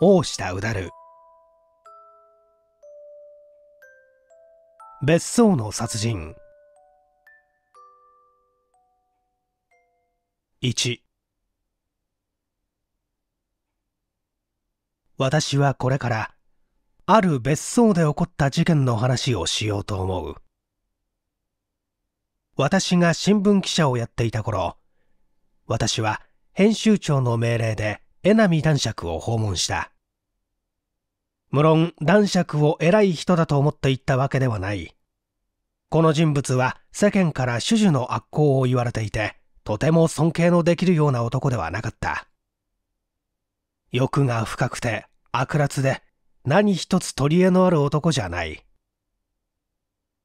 大下うだる別荘の殺人1私はこれからある別荘で起こった事件の話をしようと思う私が新聞記者をやっていた頃私は編集長の命令で江波男爵を訪問した。無論男爵を偉い人だと思って行ったわけではない。この人物は世間から主樹の悪行を言われていて、とても尊敬のできるような男ではなかった。欲が深くて、悪辣で、何一つ取り柄のある男じゃない。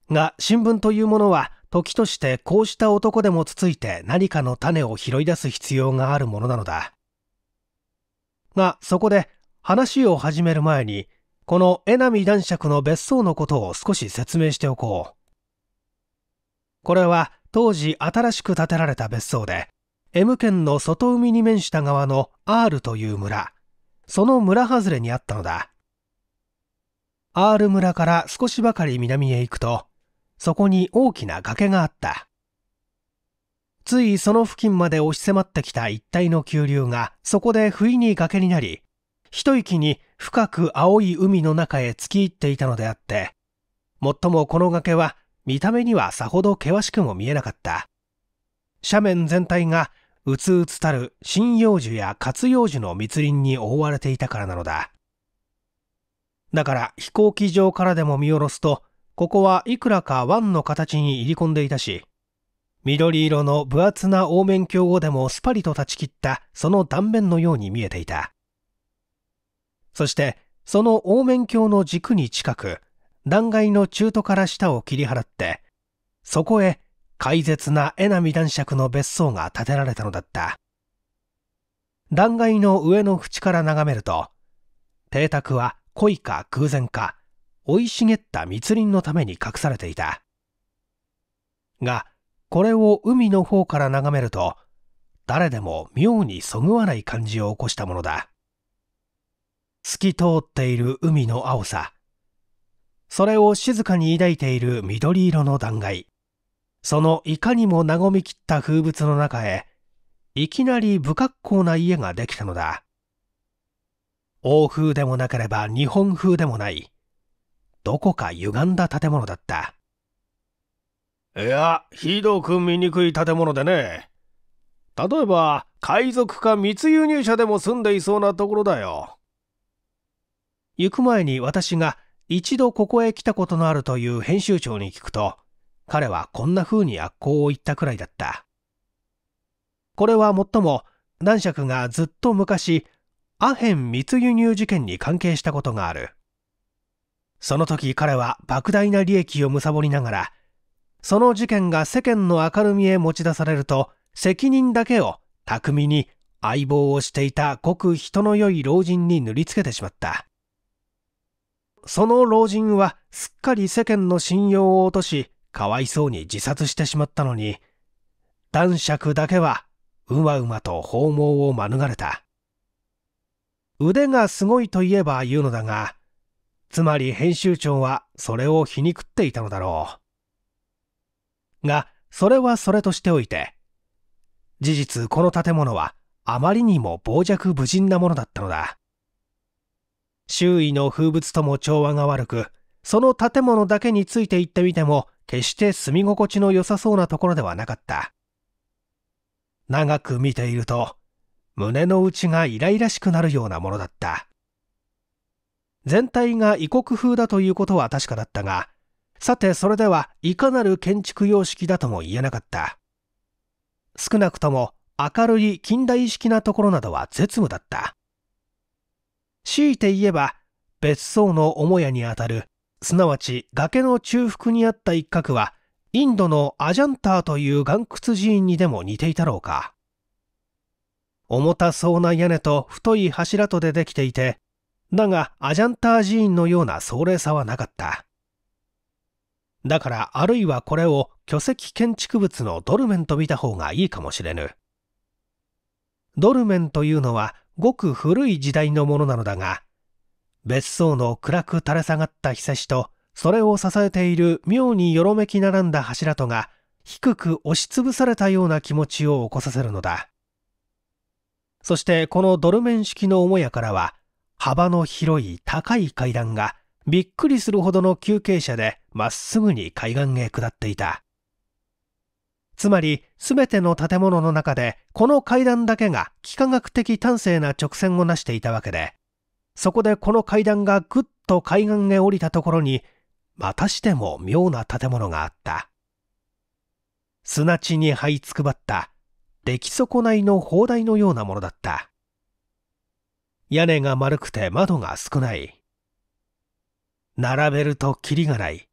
が、新聞というものは、時としてこうした男でもつついて何かの種を拾い出す必要があるものなのだ。がそこで話を始める前にこの江波男爵の別荘のことを少し説明しておこうこれは当時新しく建てられた別荘で M 県の外海に面した側の R という村その村外れにあったのだ R 村から少しばかり南へ行くとそこに大きな崖があったついその付近まで押し迫ってきた一帯の急流がそこで不意に崖になり、一息に深く青い海の中へ突き入っていたのであって、もっともこの崖は見た目にはさほど険しくも見えなかった。斜面全体がうつうつたる針葉樹や活葉樹の密林に覆われていたからなのだ。だから飛行機上からでも見下ろすと、ここはいくらか湾の形に入り込んでいたし、緑色の分厚な凹面鏡をでもスパリと断ち切ったその断面のように見えていた。そして、その凹面鏡の軸に近く、断崖の中途から下を切り払って、そこへ解絶な江波男爵の別荘が建てられたのだった。断崖の上の縁から眺めると、邸宅は恋か偶然か、生い茂った密林のために隠されていた。が、これを海の方から眺めると、誰でも妙にそぐわない感じを起こしたものだ。透き通っている海の青さ。それを静かに抱いている緑色の断崖。そのいかにも和みきった風物の中へ、いきなり不格好な家ができたのだ。欧風でもなければ日本風でもない、どこか歪んだ建物だった。いや、ひどく醜い建物でね。例えば、海賊か密輸入者でも住んでいそうなところだよ。行く前に私が一度ここへ来たことのあるという編集長に聞くと、彼はこんな風に悪行を言ったくらいだった。これはもっとも、男爵がずっと昔、アヘン密輸入事件に関係したことがある。その時彼は莫大な利益を貪りながら、その事件が世間の明るみへ持ち出されると、責任だけを巧みに相棒をしていたごく人の良い老人に塗りつけてしまった。その老人はすっかり世間の信用を落とし、かわいそうに自殺してしまったのに、男爵だけはうまうまと訪問を免れた。腕がすごいといえば言うのだが、つまり編集長はそれを皮肉っていたのだろう。が、それはそれとしておいて、事実この建物はあまりにも傍若無人なものだったのだ。周囲の風物とも調和が悪く、その建物だけについて行ってみても、決して住み心地の良さそうなところではなかった。長く見ていると、胸の内がイライラしくなるようなものだった。全体が異国風だということは確かだったが、さてそれではいかなる建築様式だとも言えなかった少なくとも明るい近代式なところなどは絶務だった強いて言えば別荘の母屋にあたるすなわち崖の中腹にあった一角はインドのアジャンターという岩窟寺院にでも似ていたろうか重たそうな屋根と太い柱とでできていてだがアジャンター寺院のような壮麗さはなかっただから、あるいはこれを巨石建築物のドルメンと見た方がいいかもしれぬ。ドルメンというのは、ごく古い時代のものなのだが、別荘の暗く垂れ下がったひさしと、それを支えている妙によろめき並んだ柱とが、低く押しつぶされたような気持ちを起こさせるのだ。そしてこのドルメン式の母屋からは、幅の広い高い階段がびっくりするほどの急傾斜でまっすぐに海岸へ下っていた。つまり、すべての建物の中で、この階段だけが幾何学的端正な直線をなしていたわけで、そこでこの階段がぐっと海岸へ降りたところに、またしても妙な建物があった。砂地に這いつくばった、出来損ないの砲台のようなものだった。屋根が丸くて窓が少ない。並べるときりがない。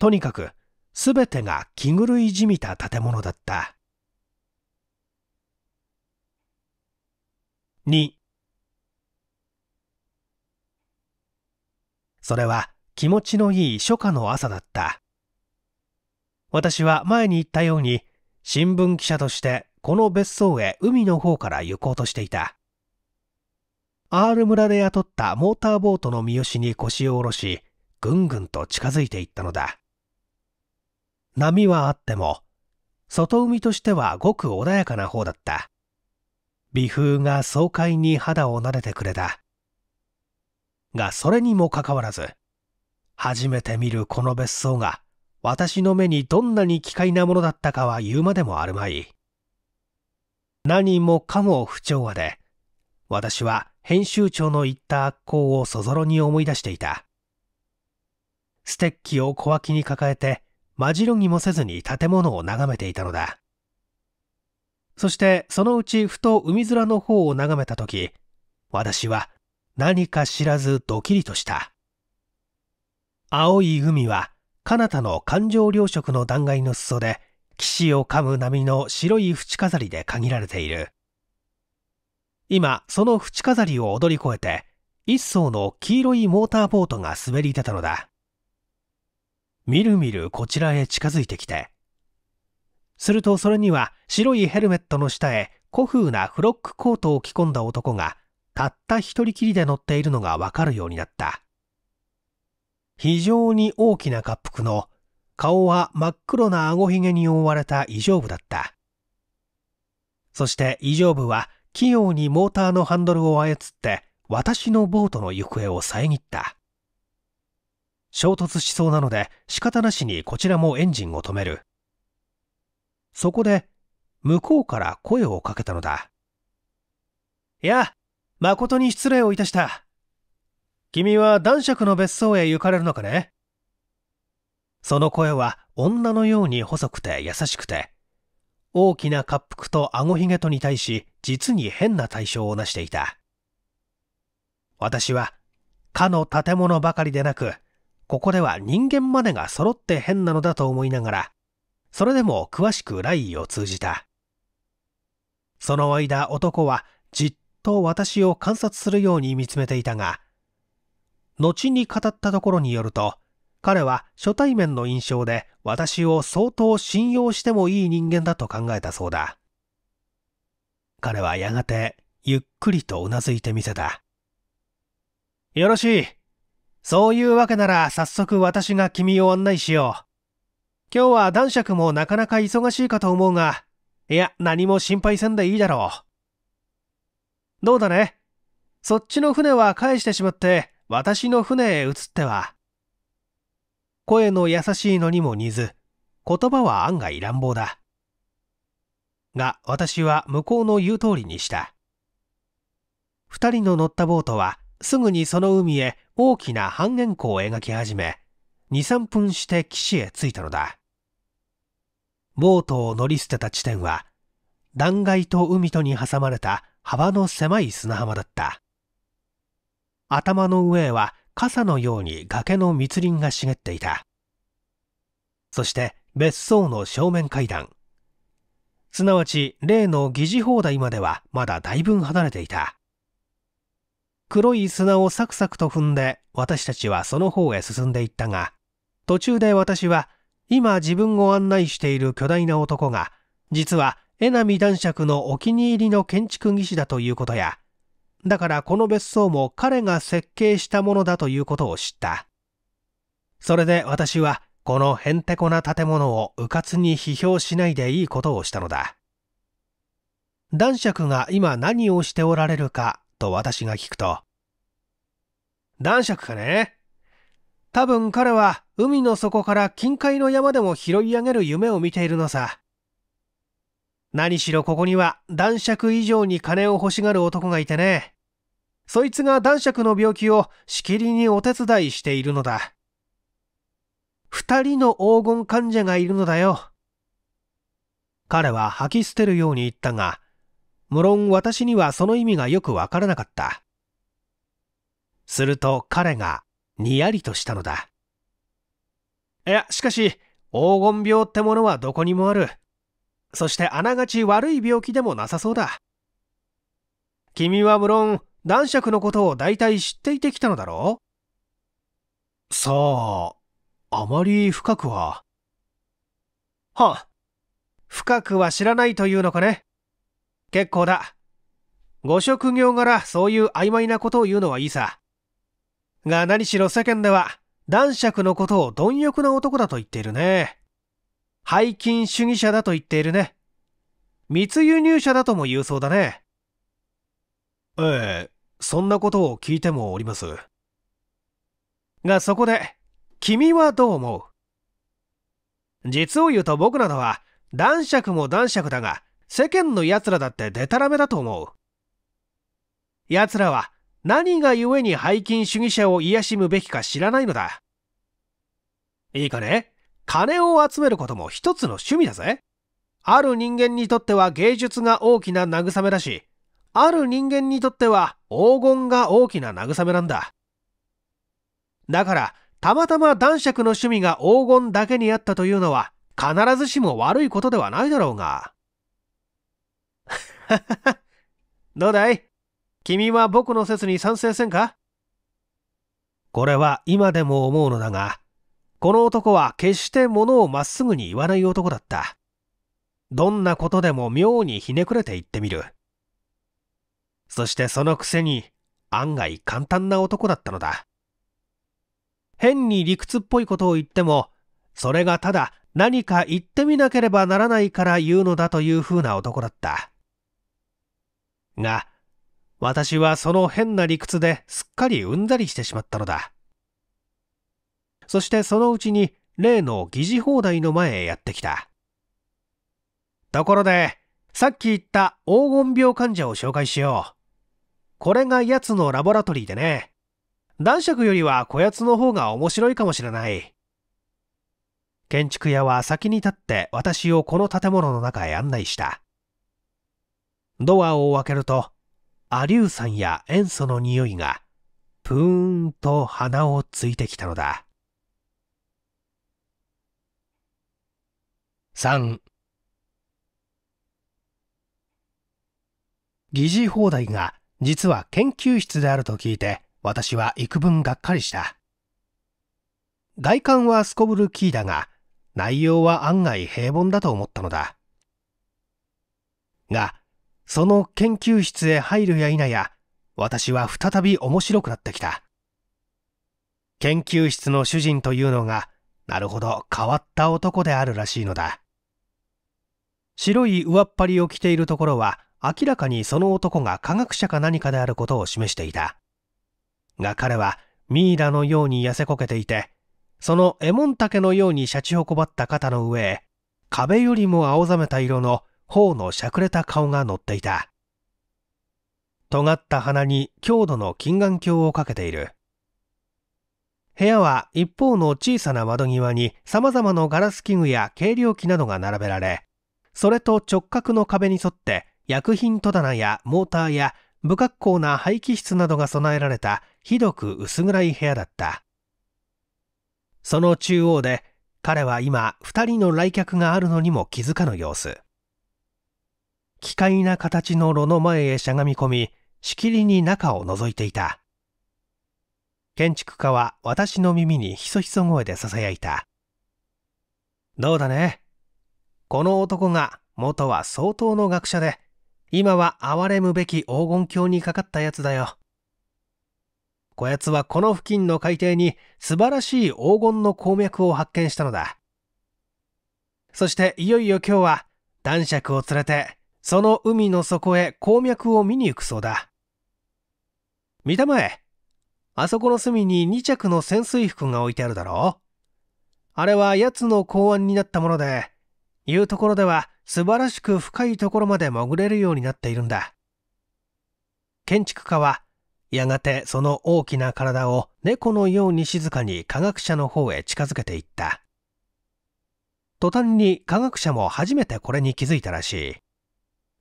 とにかく、すべてが着ぐるいじみた建物だった。2それは気持ちのいい初夏の朝だった。私は前に言ったように、新聞記者としてこの別荘へ海の方から行こうとしていた。R 村で雇ったモーターボートの三好に腰を下ろし、ぐんぐんと近づいていったのだ。波はあっても、外海としてはごく穏やかな方だった。微風が爽快に肌を撫でてくれた。が、それにもかかわらず、初めて見るこの別荘が、私の目にどんなに奇怪なものだったかは言うまでもあるまい。何もかも不調和で、私は編集長の言った悪行をそぞろに思い出していた。ステッキを小脇に抱えて、まじろぎもせずに建物を眺めていたのだ。そしてそのうちふと海面の方を眺めた時、私は何か知らずドキリとした。青い海は彼方の環状糧食の断崖の裾で、岸を噛む波の白い縁飾りで限られている。今、その縁飾りを踊り越えて、一層の黄色いモーターボートが滑り出たのだ。みるみるこちらへ近づいてきて。するとそれには白いヘルメットの下へ古風なフロックコートを着込んだ男がたった一人きりで乗っているのがわかるようになった。非常に大きな滑覆の顔は真っ黒な顎ひげに覆われた異常部だった。そして異常部は器用にモーターのハンドルを操って私のボートの行方を遮った衝突しそうなので仕方なしにこちらもエンジンを止めるそこで向こうから声をかけたのだいや誠に失礼をいたした君は男爵の別荘へ行かれるのかねその声は女のように細くて優しくて大きな滑覆と顎ひげとに対し実に変な対象をなしていた。私は、かの建物ばかりでなく、ここでは人間までが揃って変なのだと思いながら、それでも詳しく来意を通じた。その間男はじっと私を観察するように見つめていたが、後に語ったところによると、彼は初対面の印象で私を相当信用してもいい人間だと考えたそうだ。彼はやがてゆっくりとうなずいてみせた。よろしい。そういうわけなら早速私が君を案内しよう。今日は男爵もなかなか忙しいかと思うが、いや、何も心配せんでいいだろう。どうだねそっちの船は返してしまって、私の船へ移っては。声の優しいのにも似ず言葉は案外乱暴だが私は向こうの言う通りにした2人の乗ったボートはすぐにその海へ大きな半円弧を描き始め23分して岸へ着いたのだボートを乗り捨てた地点は断崖と海とに挟まれた幅の狭い砂浜だった頭の上は傘のように崖の密林が茂っていたそして別荘の正面階段すなわち例の疑似放題まではまだだいぶ離れていた黒い砂をサクサクと踏んで私たちはその方へ進んでいったが途中で私は今自分を案内している巨大な男が実は江波男爵のお気に入りの建築技師だということやだからこの別荘も彼が設計したものだということを知った。それで私はこのへんてこな建物をうかつに批評しないでいいことをしたのだ。男爵が今何をしておられるかと私が聞くと、男爵かね多分彼は海の底から近海の山でも拾い上げる夢を見ているのさ。何しろここには男爵以上に金を欲しがる男がいてね。そいつが男爵の病気をしきりにお手伝いしているのだ。二人の黄金患者がいるのだよ。彼は吐き捨てるように言ったが、無論私にはその意味がよくわからなかった。すると彼がにやりとしたのだ。いや、しかし、黄金病ってものはどこにもある。そしてあながち悪い病気でもなさそうだ君は無論男爵のことを大体知っていてきたのだろうさああまり深くははあ深くは知らないというのかね結構だご職業柄そういう曖昧なことを言うのはいいさが何しろ世間では男爵のことを貪欲な男だと言っているね背金主義者だと言っているね。密輸入者だとも言うそうだね。ええ、そんなことを聞いてもおります。がそこで、君はどう思う実を言うと僕などは男爵も男爵だが世間の奴らだってデタラメだと思う。奴らは何が故に背筋主義者を癒しむべきか知らないのだ。いいかね金を集めることも一つの趣味だぜ。ある人間にとっては芸術が大きな慰めだし、ある人間にとっては黄金が大きな慰めなんだ。だから、たまたま男爵の趣味が黄金だけにあったというのは、必ずしも悪いことではないだろうが。どうだい君は僕の説に賛成せんかこれは今でも思うのだが、この男は決して物をまっすぐに言わない男だった。どんなことでも妙にひねくれて言ってみる。そしてそのくせに案外簡単な男だったのだ。変に理屈っぽいことを言っても、それがただ何か言ってみなければならないから言うのだという風な男だった。が、私はその変な理屈ですっかりうんざりしてしまったのだ。そしてそのうちに例の疑似放題の前へやってきた。ところで、さっき言った黄金病患者を紹介しよう。これが奴のラボラトリーでね。男爵よりはこやつの方が面白いかもしれない。建築屋は先に立って私をこの建物の中へ案内した。ドアを開けると、アリュウ酸や塩素の匂いが、プーンと鼻をついてきたのだ。3疑似放題が実は研究室であると聞いて私は幾分がっかりした外観はすこぶるキーだが内容は案外平凡だと思ったのだがその研究室へ入るや否や私は再び面白くなってきた研究室の主人というのがなるほど変わった男であるらしいのだ白い上っ張りを着ているところは明らかにその男が科学者か何かであることを示していた。が彼はミイラのように痩せこけていて、そのエモンタケのようにシャチホコばった肩の上へ、壁よりも青ざめた色の頬のしゃくれた顔が乗っていた。尖った鼻に強度の金眼鏡をかけている。部屋は一方の小さな窓際に様々なガラス器具や軽量器などが並べられ、それと直角の壁に沿って薬品戸棚やモーターや不格好な廃棄室などが備えられたひどく薄暗い部屋だったその中央で彼は今2人の来客があるのにも気づかぬ様子奇怪な形の炉の前へしゃがみ込みしきりに中を覗いていた建築家は私の耳にひそひそ声で囁いたどうだねこの男が元は相当の学者で、今は憐れむべき黄金鏡にかかったやつだよ。こやつはこの付近の海底に素晴らしい黄金の鉱脈を発見したのだ。そしていよいよ今日は男爵を連れて、その海の底へ鉱脈を見に行くそうだ。見たまえ。あそこの隅に2着の潜水服が置いてあるだろあれは奴の考案になったもので、いうところでは素晴らしく深いところまで潜れるようになっているんだ。建築家はやがてその大きな体を猫のように静かに科学者の方へ近づけていった。途端に科学者も初めてこれに気づいたらしい。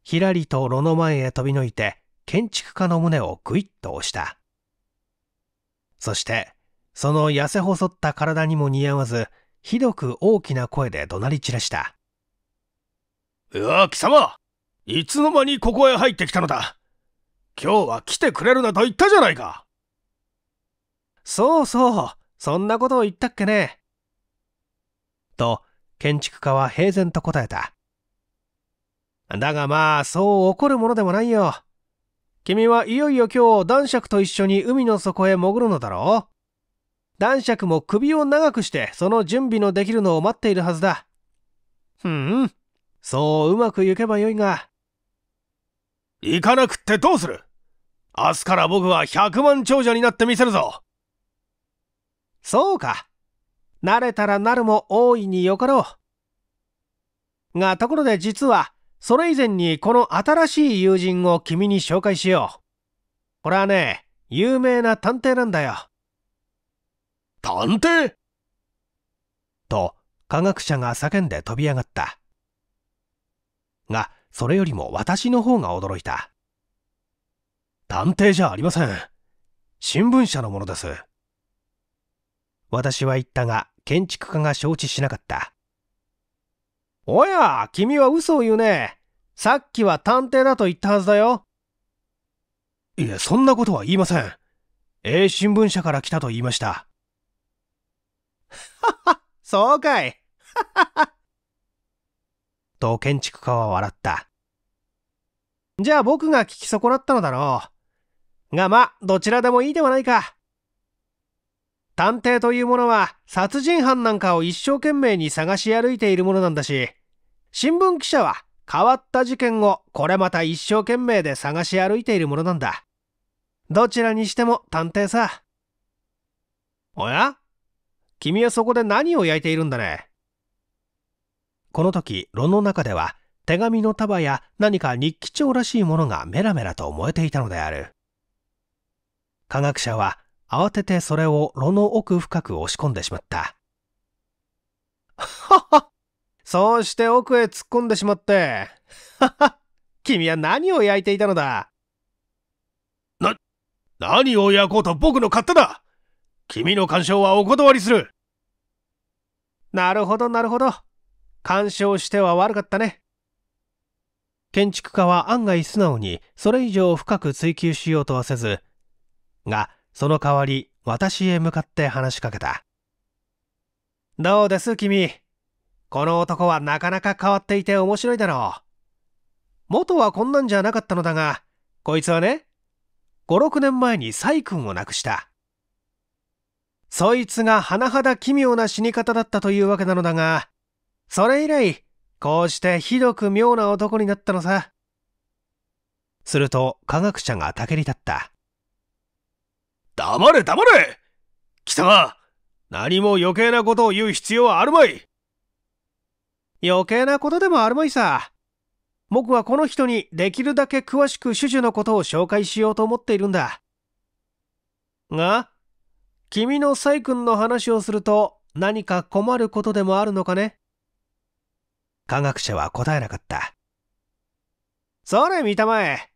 ひらりと炉の前へ飛び抜いて建築家の胸をぐいっと押した。そして、その痩せ細った体にも似合わず、ひどく大きな声で怒鳴り散らした。いや、貴様いつの間にここへ入ってきたのだ今日は来てくれるなと言ったじゃないかそうそう、そんなことを言ったっけね。と、建築家は平然と答えた。だがまあ、そう怒るものでもないよ。君はいよいよ今日男爵と一緒に海の底へ潜るのだろう男爵も首を長くしてその準備のできるのを待っているはずだ。ふ、ん。そううまくいけばよいが行かなくってどうする明日から僕は100万長者になってみせるぞそうか慣れたらなるも大いによかろうがところで実はそれ以前にこの新しい友人を君に紹介しようこれはね有名な探偵なんだよ探偵と科学者が叫んで飛び上がったが、それよりも私の方が驚いた。探偵じゃありません。新聞社のものです。私は言ったが、建築家が承知しなかった。おや、君は嘘を言うね。さっきは探偵だと言ったはずだよ。いえ、そんなことは言いません。A 新聞社から来たと言いました。はは、そうかい。ははは。と建築家は笑った。じゃあ僕が聞き損なったのだろう。がまあ、どちらでもいいではないか。探偵というものは殺人犯なんかを一生懸命に探し歩いているものなんだし、新聞記者は変わった事件をこれまた一生懸命で探し歩いているものなんだ。どちらにしても探偵さ。おや君はそこで何を焼いているんだねこの時、炉の中では、手紙の束や何か日記帳らしいものがメラメラと燃えていたのである。科学者は慌ててそれを炉の奥深く押し込んでしまった。ははそうして奥へ突っ込んでしまって。はは君は何を焼いていたのだな、何を焼こうと僕の勝手だ君の干渉はお断りするなるほどなるほど。干渉しては悪かったね。建築家は案外素直にそれ以上深く追求しようとはせず、が、その代わり私へ向かって話しかけた。どうです君。この男はなかなか変わっていて面白いだろう。元はこんなんじゃなかったのだが、こいつはね、5、6年前にサイ君を亡くした。そいつが甚だ奇妙な死に方だったというわけなのだが、それ以来、こうしてひどく妙な男になったのさ。すると科学者がたけり立った。黙れ黙れ貴様何も余計なことを言う必要はあるまい余計なことでもあるまいさ。僕はこの人にできるだけ詳しく主樹のことを紹介しようと思っているんだ。が、君のサイ君の話をすると何か困ることでもあるのかね科学者は答えなかった。それ、見たまえ。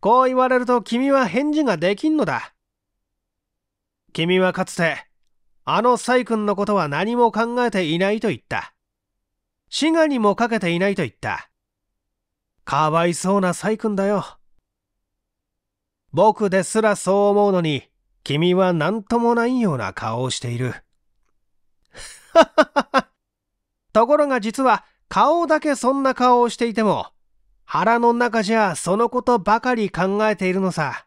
こう言われると君は返事ができんのだ。君はかつて、あのサイ君のことは何も考えていないと言った。滋賀にもかけていないと言った。かわいそうなサイ君だよ。僕ですらそう思うのに、君は何ともないような顔をしている。ところが実は顔だけそんな顔をしていても、腹の中じゃそのことばかり考えているのさ。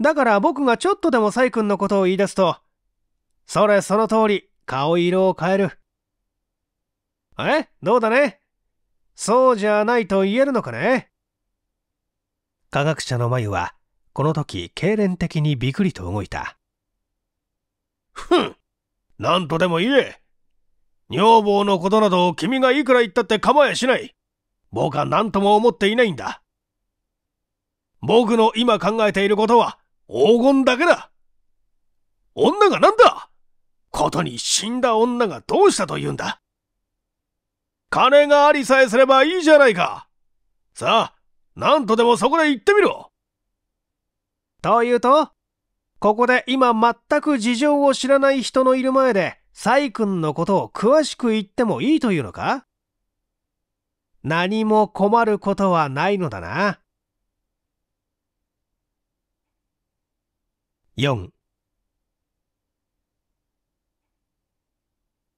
だから僕がちょっとでもサイ君のことを言い出すと、それその通り、顔色を変える。えどうだねそうじゃないと言えるのかね科学者の眉は、この時、痙攣的にびくりと動いた。ふんなんとでも言え女房のことなど君がいくら言ったって構えしない。僕は何とも思っていないんだ。僕の今考えていることは黄金だけだ。女が何だことに死んだ女がどうしたと言うんだ金がありさえすればいいじゃないか。さあ、何とでもそこで言ってみろ。というとここで今全く事情を知らない人のいる前でサイ君のことを詳しく言ってもいいというのか何も困ることはないのだな。4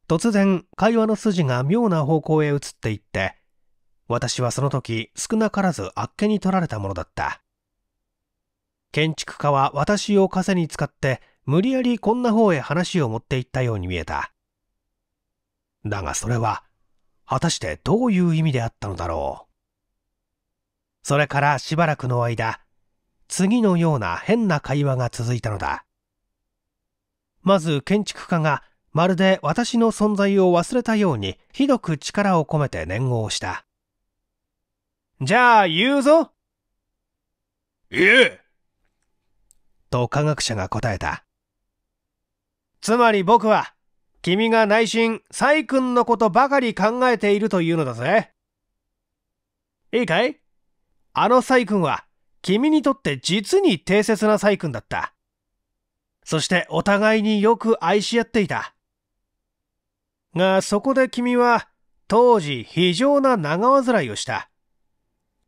突然会話の筋が妙な方向へ移っていって私はその時少なからずあっけに取られたものだった建築家は私を枷に使って無理やりこんな方へ話を持っていったように見えた。だがそれは、果たしてどういう意味であったのだろう。それからしばらくの間、次のような変な会話が続いたのだ。まず建築家がまるで私の存在を忘れたようにひどく力を込めて念をした。じゃあ言うぞ。ええ。と科学者が答えた。つまり僕は、君が内心、サイ君のことばかり考えているというのだぜ。いいかいあのサイ君は、君にとって実に大切なサイ君だった。そしてお互いによく愛し合っていた。が、そこで君は、当時非常な長患いをした。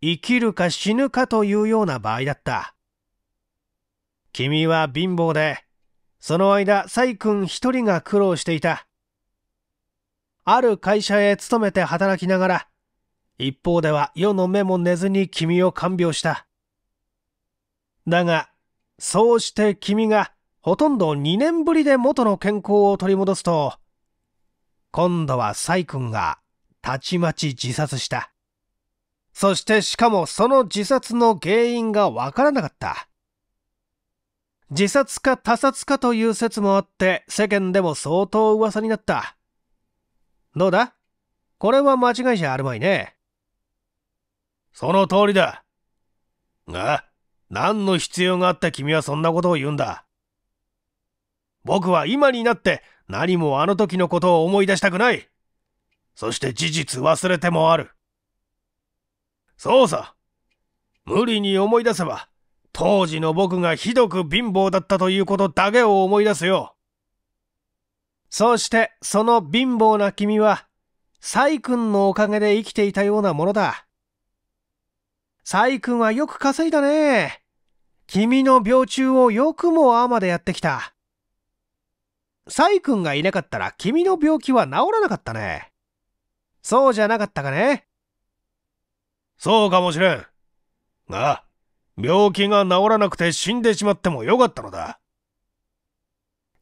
生きるか死ぬかというような場合だった。君は貧乏で、その間、サイ君一人が苦労していた。ある会社へ勤めて働きながら、一方では世の目も寝ずに君を看病した。だが、そうして君がほとんど2年ぶりで元の健康を取り戻すと、今度はサイ君がたちまち自殺した。そしてしかもその自殺の原因がわからなかった。自殺か他殺かという説もあって世間でも相当噂になった。どうだこれは間違いじゃあるまいね。その通りだ。が、何の必要があって君はそんなことを言うんだ。僕は今になって何もあの時のことを思い出したくない。そして事実忘れてもある。そうさ。無理に思い出せば当時の僕がひどく貧乏だったということだけを思い出すよ。そしてその貧乏な君は、サイ君のおかげで生きていたようなものだ。サイ君はよく稼いだね。君の病中をよくもあまでやってきた。サイ君がいなかったら君の病気は治らなかったね。そうじゃなかったかねそうかもしれん。が、病気が治らなくて死んでしまってもよかったのだ。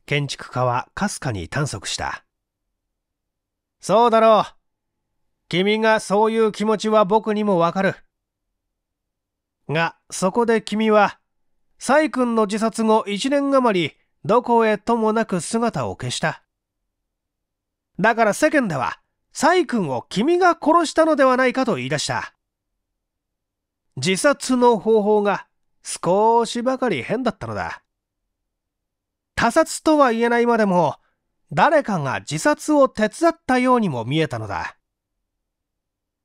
建築家はかすかに探索した。そうだろう。君がそういう気持ちは僕にもわかる。が、そこで君は、サイ君の自殺後一年余り、どこへともなく姿を消した。だから世間では、サイ君を君が殺したのではないかと言い出した。自殺の方法が少しばかり変だったのだ。他殺とは言えないまでも、誰かが自殺を手伝ったようにも見えたのだ。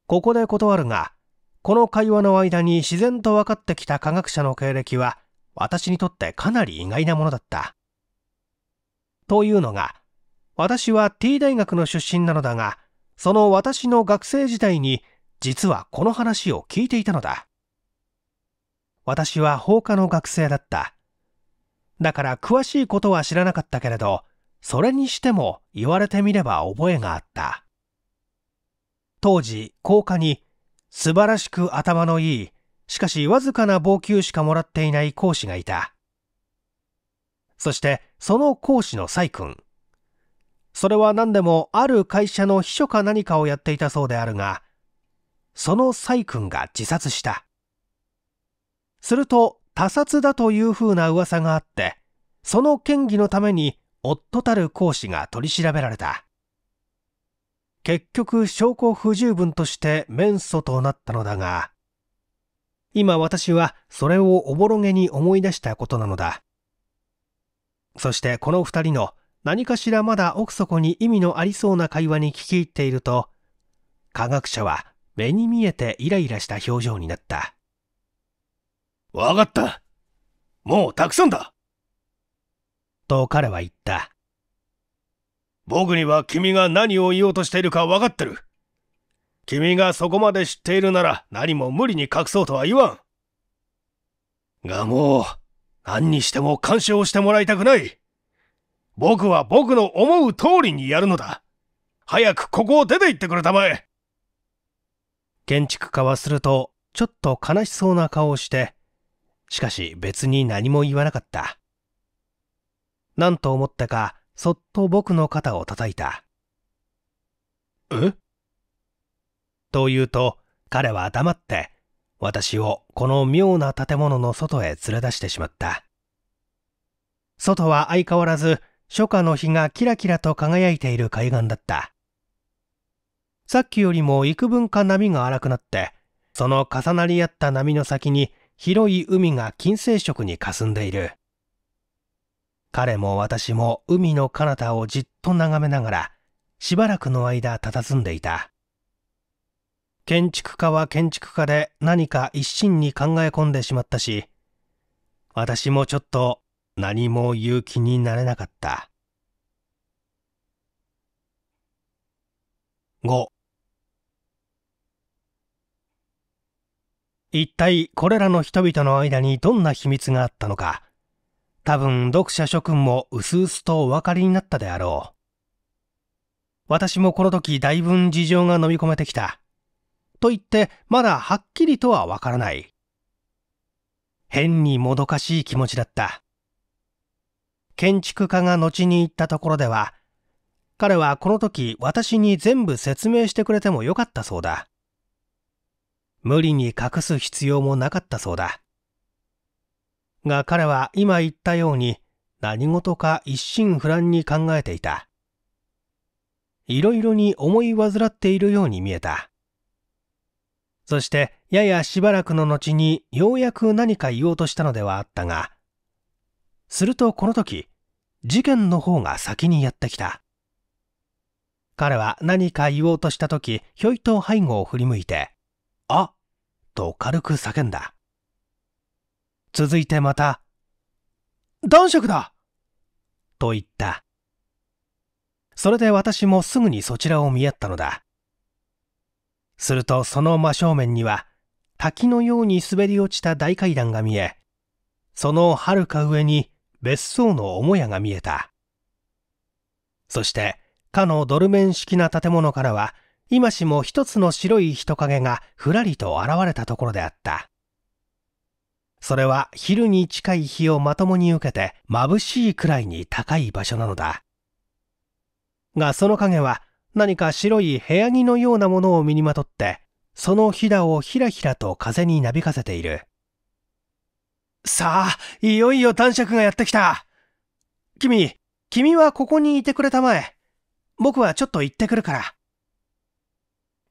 ここで断るが、この会話の間に自然と分かってきた科学者の経歴は、私にとってかなり意外なものだった。というのが、私は T 大学の出身なのだが、その私の学生時代に、実はこの話を聞いていたのだ。私は放課の学生だった。だから詳しいことは知らなかったけれど、それにしても言われてみれば覚えがあった。当時、校下に素晴らしく頭のいい、しかしわずかな棒給しかもらっていない講師がいた。そしてその講師の崔君。それは何でもある会社の秘書か何かをやっていたそうであるが、その崔君が自殺した。すると他殺だというふうな噂があってその嫌疑のために夫たる講師が取り調べられた結局証拠不十分として免訴となったのだが今私はそれをおぼろげに思い出したことなのだそしてこの二人の何かしらまだ奥底に意味のありそうな会話に聞き入っていると科学者は目に見えてイライラした表情になったわかった。もうたくさんだ。と彼は言った。僕には君が何を言おうとしているか分かってる。君がそこまで知っているなら何も無理に隠そうとは言わん。がもう、何にしても干渉してもらいたくない。僕は僕の思う通りにやるのだ。早くここを出て行ってくれたまえ。建築家はすると、ちょっと悲しそうな顔をして、しかし別に何も言わなかった。何と思ったか、そっと僕の肩を叩いた。えと言うと、彼は黙って、私をこの妙な建物の外へ連れ出してしまった。外は相変わらず、初夏の日がキラキラと輝いている海岸だった。さっきよりも幾分か波が荒くなって、その重なり合った波の先に広い海が金星色に霞んでいる。彼も私も海の彼方をじっと眺めながら、しばらくの間佇んでいた。建築家は建築家で何か一心に考え込んでしまったし、私もちょっと何も言う気になれなかった。5一体これらの人々の間にどんな秘密があったのか多分読者諸君も薄々とお分かりになったであろう私もこの時だいぶ事情が飲み込めてきたと言ってまだはっきりとはわからない変にもどかしい気持ちだった建築家が後に言ったところでは彼はこの時私に全部説明してくれてもよかったそうだ無理に隠す必要もなかったそうだ。が彼は今言ったように何事か一心不乱に考えていた。いろいろに思い煩っているように見えた。そしてややしばらくの後にようやく何か言おうとしたのではあったが、するとこの時、事件の方が先にやってきた。彼は何か言おうとした時、ひょいと背後を振り向いて、あと軽く叫んだ。続いてまた、男爵だと言った。それで私もすぐにそちらを見合ったのだ。するとその真正面には滝のように滑り落ちた大階段が見え、その遥か上に別荘の母屋が見えた。そして、かのドルメン式な建物からは今しも一つの白い人影がふらりと現れたところであった。それは昼に近い日をまともに受けて眩しいくらいに高い場所なのだ。がその影は何か白い部屋着のようなものを身にまとって、そのひだをひらひらと風になびかせている。さあ、いよいよ男爵がやってきた。君、君はここにいてくれたまえ。僕はちょっと行ってくるから。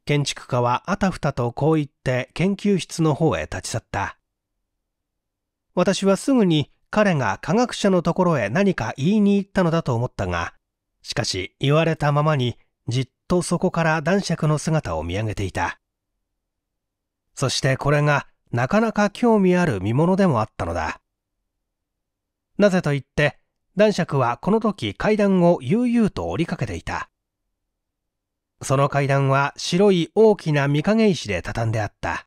建築家はあたふたとこう言って研究室の方へ立ち去った。私はすぐに彼が科学者のところへ何か言いに行ったのだと思ったが、しかし言われたままにじっとそこから男爵の姿を見上げていた。そしてこれがなかなか興味ある見物でもあったのだ。なぜと言って、男爵はこの時階段を悠々と降りかけていた。その階段は白い大きな御影石で畳んであった。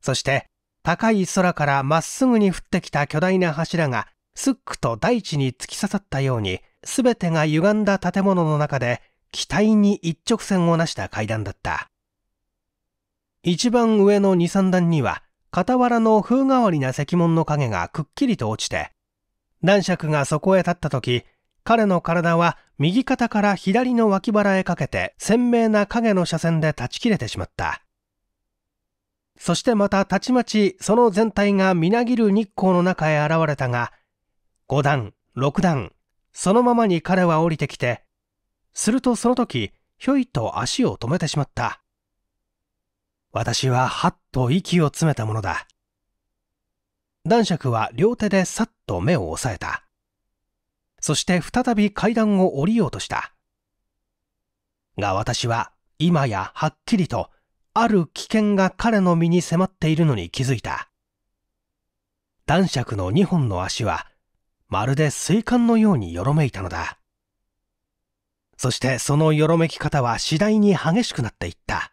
そして、高い空からまっすぐに降ってきた巨大な柱がすっくと大地に突き刺さったように、すべてが歪んだ建物の中で、機体に一直線をなした階段だった。一番上の二三段には、傍らの風変わりな石門の影がくっきりと落ちて、男爵がそこへ立った時、彼の体は右肩から左の脇腹へかけて鮮明な影の斜線で断ち切れてしまった。そしてまたたちまちその全体がみなぎる日光の中へ現れたが、5段、6段、そのままに彼は降りてきて、するとその時、ひょいと足を止めてしまった。私ははっと息を詰めたものだ。男爵は両手でさっと目を押さえた。そして再び階段を降りようとした。が私は今やはっきりとある危険が彼の身に迫っているのに気づいた。男爵の2本の足はまるで水管のようによろめいたのだ。そしてそのよろめき方は次第に激しくなっていった。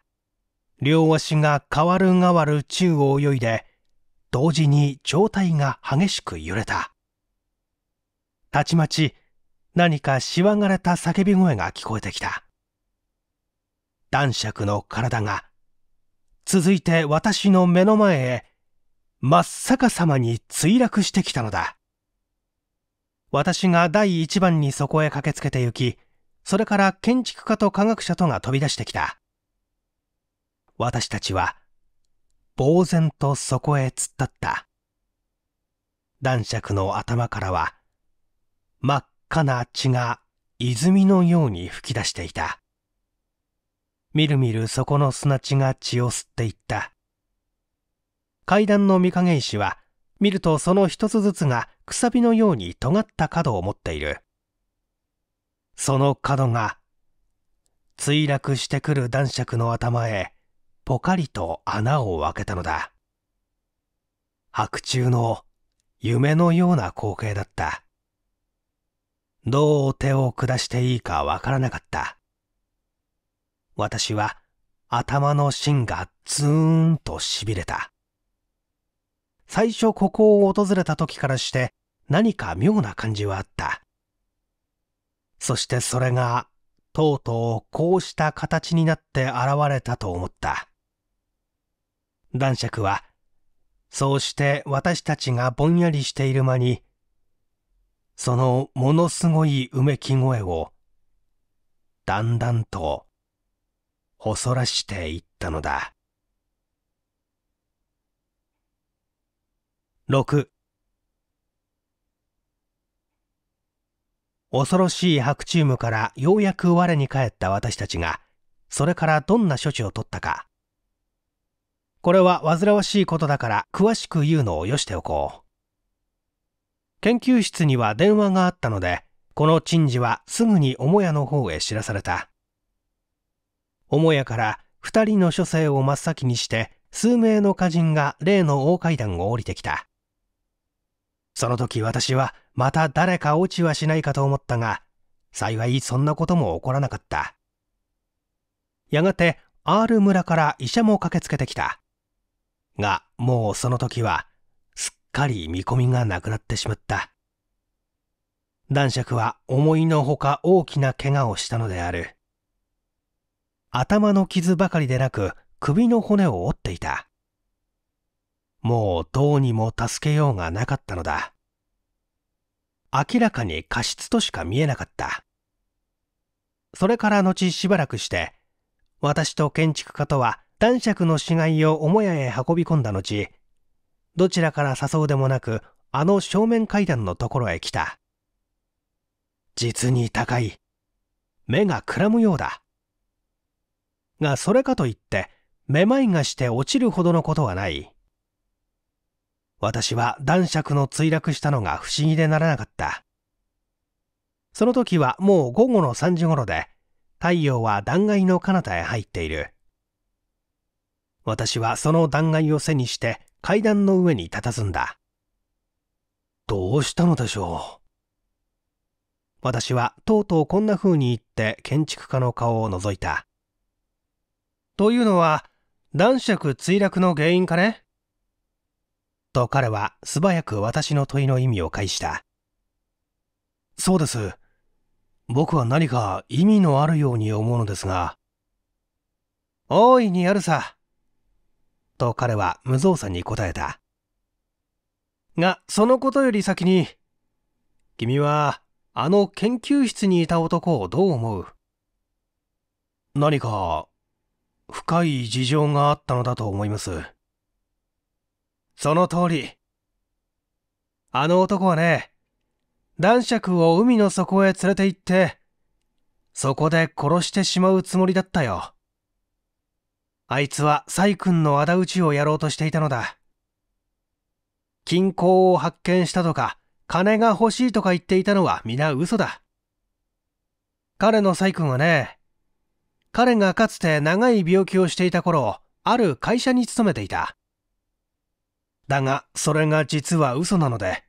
両足が変わる変わる宙を泳いで、同時に上体が激しく揺れた。たちまち何かしわがれた叫び声が聞こえてきた。男爵の体が、続いて私の目の前へ、真っ逆さまに墜落してきたのだ。私が第一番にそこへ駆けつけて行き、それから建築家と科学者とが飛び出してきた。私たちは、呆然とそこへ突っ立った。男爵の頭からは、真っ赤な血が泉のように噴き出していた。みるみるそこの砂地が血を吸っていった。階段の御影石は、見るとその一つずつがくさびのように尖った角を持っている。その角が、墜落してくる男爵の頭へ、ぽかりと穴を開けたのだ。白昼の夢のような光景だった。どう手を下していいかわからなかった。私は頭の芯がズーンと痺れた。最初ここを訪れた時からして何か妙な感じはあった。そしてそれがとうとうこうした形になって現れたと思った。男爵はそうして私たちがぼんやりしている間にそのものすごいうめき声を、だんだんと、細らしていったのだ。六恐ろしい白チームからようやく我に返った私たちが、それからどんな処置を取ったか。これは煩わしいことだから詳しく言うのをよしておこう。研究室には電話があったので、この珍事はすぐに母屋の方へ知らされた。母屋から二人の書生を真っ先にして、数名の歌人が例の大階段を降りてきた。その時私はまた誰か落ちはしないかと思ったが、幸いそんなことも起こらなかった。やがて R 村から医者も駆けつけてきた。が、もうその時はかり見込みがなくなってしまった男爵は思いのほか大きな怪我をしたのである頭の傷ばかりでなく首の骨を折っていたもうどうにも助けようがなかったのだ明らかに過失としか見えなかったそれから後しばらくして私と建築家とは男爵の死骸を母屋へ運び込んだ後どちらから誘うでもなく、あの正面階段のところへ来た。実に高い。目がくらむようだ。が、それかといって、めまいがして落ちるほどのことはない。私は男爵の墜落したのが不思議でならなかった。その時はもう午後の3時頃で、太陽は断崖の彼方へ入っている。私はその断崖を背にして階段の上に佇んだ。どうしたのでしょう。私はとうとうこんな風に言って建築家の顔を覗いた。というのは、男爵墜落の原因かねと彼は素早く私の問いの意味を返した。そうです。僕は何か意味のあるように思うのですが。大いにあるさ。と彼は無造作に答えた。が、そのことより先に、君は、あの研究室にいた男をどう思う何か、深い事情があったのだと思います。その通り。あの男はね、男爵を海の底へ連れて行って、そこで殺してしまうつもりだったよ。あいつはサイ君の仇討ちをやろうとしていたのだ。金鉱を発見したとか、金が欲しいとか言っていたのは皆嘘だ。彼のサイ君はね、彼がかつて長い病気をしていた頃、ある会社に勤めていた。だが、それが実は嘘なので、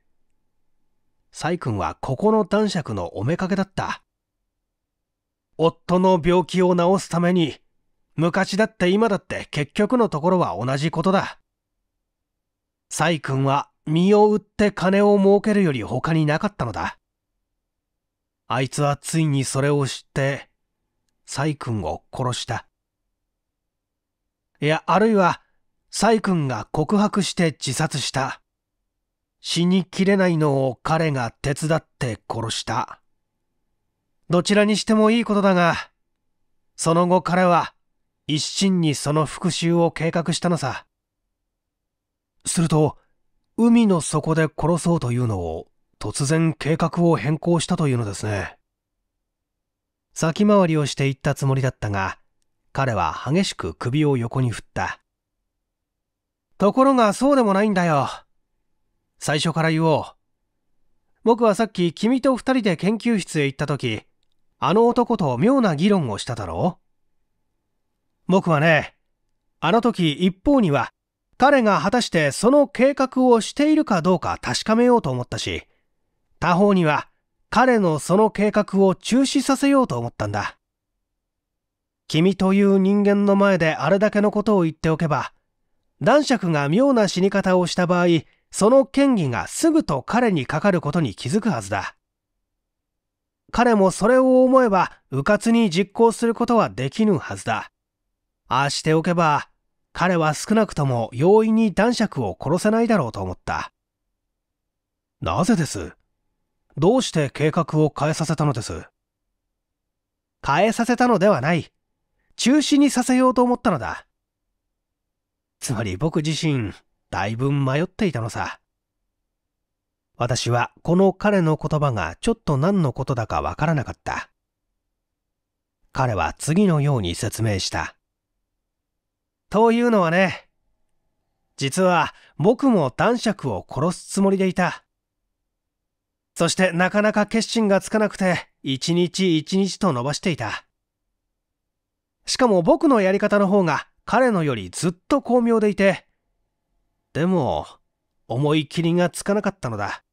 サイ君はここの男爵のおめかけだった。夫の病気を治すために昔だって今だって結局のところは同じことだ。サイ君は身を売って金を儲けるより他になかったのだ。あいつはついにそれを知って、サイ君を殺した。いや、あるいは、サイ君が告白して自殺した。死にきれないのを彼が手伝って殺した。どちらにしてもいいことだが、その後彼は一心にその復讐を計画したのさ。すると、海の底で殺そうというのを突然計画を変更したというのですね。先回りをしていったつもりだったが、彼は激しく首を横に振った。ところがそうでもないんだよ。最初から言おう。僕はさっき君と二人で研究室へ行った時、あの男と妙な議論をしただろう僕はね、あの時一方には彼が果たしてその計画をしているかどうか確かめようと思ったし、他方には彼のその計画を中止させようと思ったんだ。君という人間の前であれだけのことを言っておけば、男爵が妙な死に方をした場合、その権威がすぐと彼にかかることに気づくはずだ。彼もそれを思えば、迂闊に実行することはできぬはずだ。ああしておけば、彼は少なくとも容易に男爵を殺せないだろうと思った。なぜですどうして計画を変えさせたのです変えさせたのではない。中止にさせようと思ったのだ。つまり僕自身、だいぶ迷っていたのさ。私はこの彼の言葉がちょっと何のことだかわからなかった。彼は次のように説明した。というのはね、実は僕も男爵を殺すつもりでいた。そしてなかなか決心がつかなくて、一日一日と伸ばしていた。しかも僕のやり方の方が彼のよりずっと巧妙でいて、でも、思い切りがつかなかったのだ。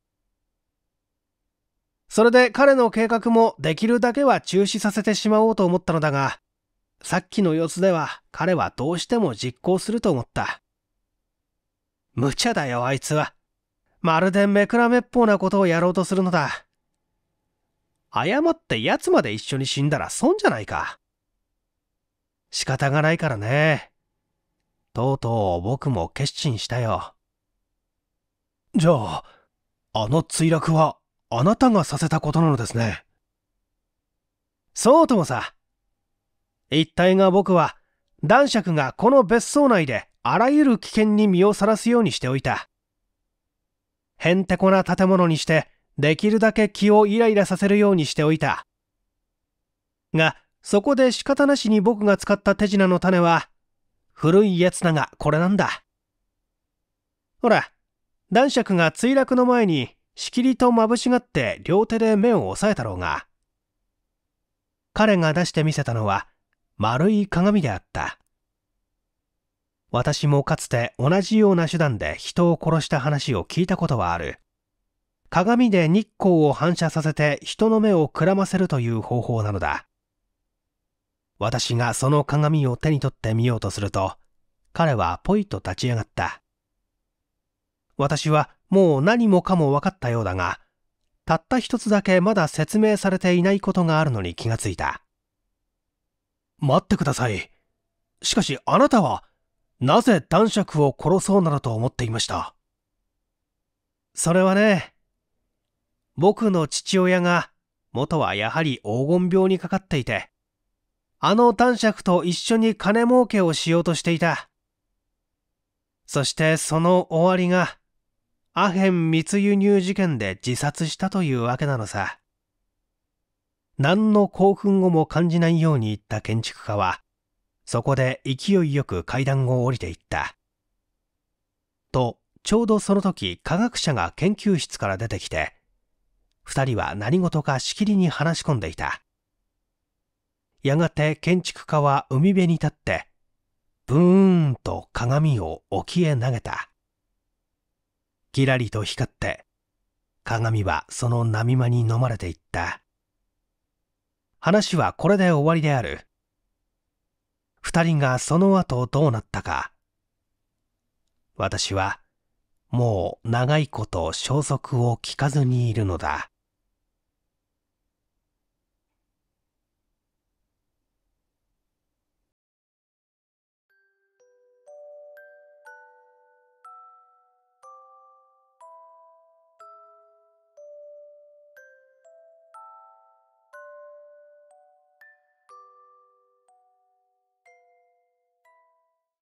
それで彼の計画もできるだけは中止させてしまおうと思ったのだが、さっきの様子では彼はどうしても実行すると思った。無茶だよ、あいつは。まるでめくらめっぽうなことをやろうとするのだ。謝って奴まで一緒に死んだら損じゃないか。仕方がないからね。とうとう僕も決心したよ。じゃあ、あの墜落はあなたがさせたことなのですね。そうともさ。一体が僕は男爵がこの別荘内であらゆる危険に身をさらすようにしておいたへんてこな建物にしてできるだけ気をイライラさせるようにしておいたがそこで仕方なしに僕が使った手品の種は古いやつだがこれなんだほら男爵が墜落の前にしきりとまぶしがって両手で目を押さえたろうが彼が出してみせたのは丸い鏡であった。私もかつて同じような手段で人を殺した話を聞いたことはある。鏡で日光を反射させて人の目をくらませるという方法なのだ。私がその鏡を手に取ってみようとすると、彼はポイと立ち上がった。私はもう何もかも分かったようだが、たった一つだけまだ説明されていないことがあるのに気がついた。待ってください。しかしあなたは、なぜ男爵を殺そうなどと思っていました。それはね、僕の父親が、元はやはり黄金病にかかっていて、あの男爵と一緒に金儲けをしようとしていた。そしてその終わりが、アヘン密輸入事件で自殺したというわけなのさ。何の興奮をも感じないように言った建築家は、そこで勢いよく階段を降りていった。と、ちょうどその時科学者が研究室から出てきて、二人は何事かしきりに話し込んでいた。やがて建築家は海辺に立って、ブーンと鏡を沖へ投げた。ギラリと光って、鏡はその波間に飲まれていった。話はこれで終わりである。二人がその後どうなったか。私は、もう長いこと消息を聞かずにいるのだ。